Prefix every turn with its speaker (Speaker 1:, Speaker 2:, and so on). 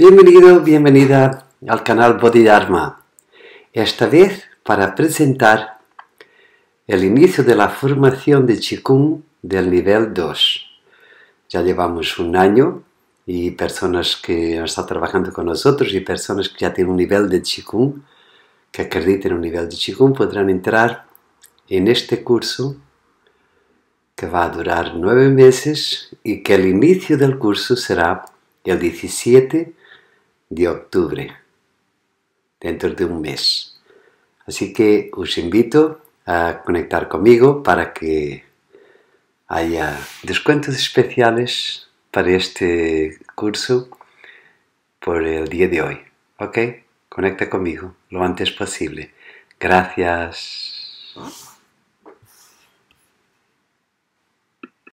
Speaker 1: Bienvenido, bienvenida al canal Bodhidharma. Esta vez para presentar el inicio de la formación de Chikung del nivel 2. Ya llevamos un año y personas que han estado trabajando con nosotros y personas que ya tienen un nivel de Chikung, que acrediten un nivel de Chikung, podrán entrar en este curso que va a durar nueve meses y que el inicio del curso será el 17 de octubre, dentro de un mes. Así que os invito a conectar conmigo para que haya descuentos especiales para este curso por el día de hoy. ¿Ok? Conecta conmigo lo antes posible. Gracias.